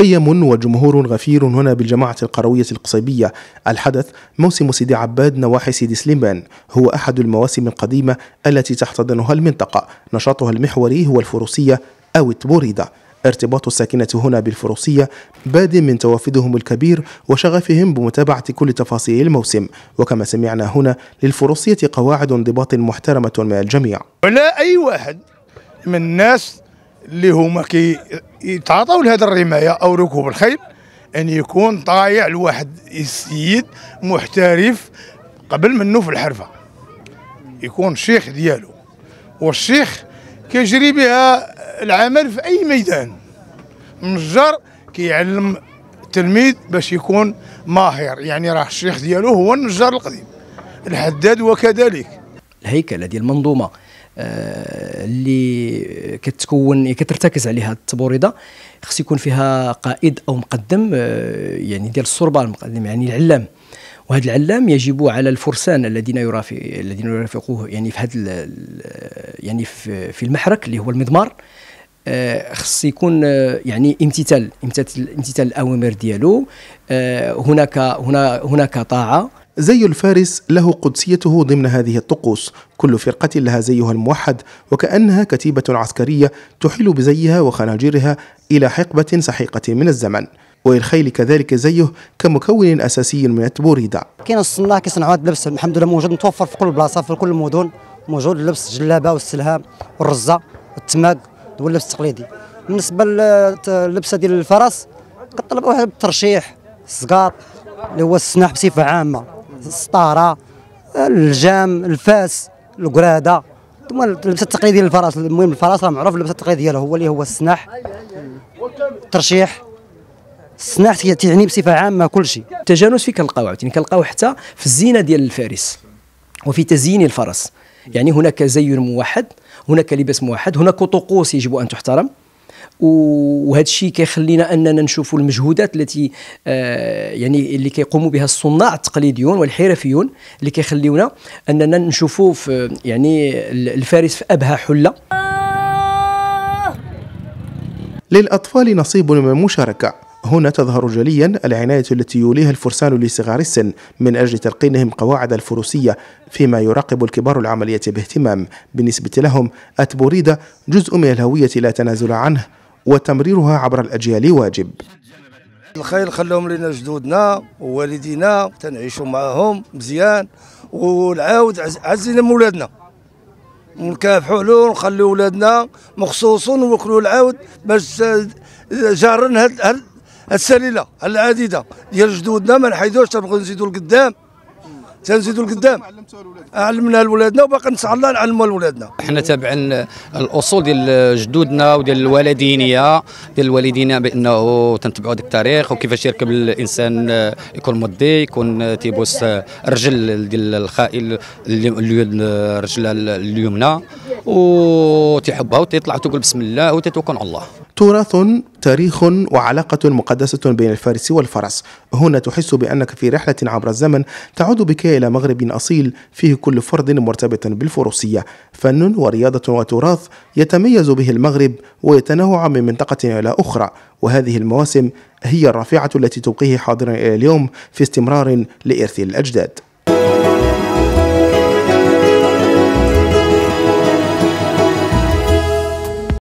مخيم وجمهور غفير هنا بالجماعة القروية القصيبية الحدث موسم سيدي عباد نواحي سيدي سليمان هو أحد المواسم القديمة التي تحتضنها المنطقة نشاطها المحوري هو الفروسية أو التبوريدة ارتباط الساكنة هنا بالفروسية باد من توافدهم الكبير وشغفهم بمتابعة كل تفاصيل الموسم وكما سمعنا هنا للفروسية قواعد انضباط محترمة من الجميع ولا أي واحد من الناس اللي هما كيتعاطاو لهذا الرمايه او ركوب الخيل ان يكون طايع لواحد السيد محترف قبل منه في الحرفه يكون شيخ ديالو والشيخ كيجري بها العمل في اي ميدان النجار كيعلم التلميذ باش يكون ماهر يعني راه الشيخ ديالو هو النجار القديم الحداد وكذلك الهيكله ديال المنظومه آه، اللي كتكون كترتكز عليها التبوريضه خص يكون فيها قائد او مقدم آه، يعني ديال الصربه المقدم يعني العلام وهذا العلام يجب على الفرسان الذين يرافق الذين يرافقوه يعني في هذا آه، يعني في, المحرك اللي هو المضمار خص يكون يعني امتثال امتثال امتثال الاوامر ديالو هناك هنا هناك طاعه زي الفارس له قدسيته ضمن هذه الطقوس كل فرقة لها زيها الموحد وكأنها كتيبة عسكرية تحيل بزيها وخناجرها إلى حقبة سحيقة من الزمن وللخيل كذلك زيه كمكون أساسي من التبوريدة كاين الصناع كيصنعوا هذا اللبس الحمد لله موجود متوفر في كل بلاصة في كل المدن موجود لبس الجلابة والسلهام والرزة والتماق واللبس التقليدي بالنسبة للبسة ديال الفرس واحد الترشيح السقاط اللي هو السناح بصفة عامة السطاره الجام الفاس القراده ثم اللبسه التقليديه للفرس المهم الفرس راه معروف اللبسه التقليديه ديالو هو اللي هو السناح الترشيح السناح تعني بصفه عامه كل شيء التجانس فيه كنلقاو عاوتاني كنلقاو حتى في الزينه ديال الفارس وفي تزيين الفرس يعني هناك زي موحد هناك لباس موحد هناك طقوس يجب ان تحترم وهذا الشيء كيخلينا اننا نشوفوا المجهودات التي آه، يعني اللي كيقوموا بها الصناع التقليديون والحرفيون اللي كيخليونا اننا نشوفوا في يعني الفارس في ابهى حله للأطفال نصيب من المشاركة هنا تظهر جليا العناية التي يوليها الفرسان لصغار السن من أجل تلقينهم قواعد الفروسية فيما يراقب الكبار العملية باهتمام بالنسبة لهم التبوريدة جزء من الهوية لا تنازل عنه وتمريرها عبر الأجيال واجب الخير خلوهم لنا جدودنا ووالدينا تنعيشوا معهم مزيان ونعاود عزينا من ولادنا ونكافحوا له ونخلي ولادنا مخصوص ونوكلوا العود باش جارنا هاد السليله العديده ديال جدودنا ما نحيدوش تبغوا نزيدوا لقدام تنزيدوا لقدام علمنا لولادنا وباقي شاء الله نعلموا لولادنا حنا تابعين الاصول ديال جدودنا وديال الوالدينيه ديال الوالدين بانه تنتبعوا ديك التاريخ وكيفاش يركب الانسان آه، يكون مدي يكون آه، تيبوس آه، رجل ديال الخائل رجله اليمنى وتيحبها وتيطلع وتقول بسم الله وتتوكل على الله تراث تاريخ وعلاقة مقدسة بين الفارس والفرس هنا تحس بأنك في رحلة عبر الزمن تعود بك إلى مغرب أصيل فيه كل فرد مرتبط بالفروسية فن ورياضة وتراث يتميز به المغرب ويتنوع من منطقة إلى أخرى وهذه المواسم هي الرافعة التي تبقيه حاضرا إلى اليوم في استمرار لإرث الأجداد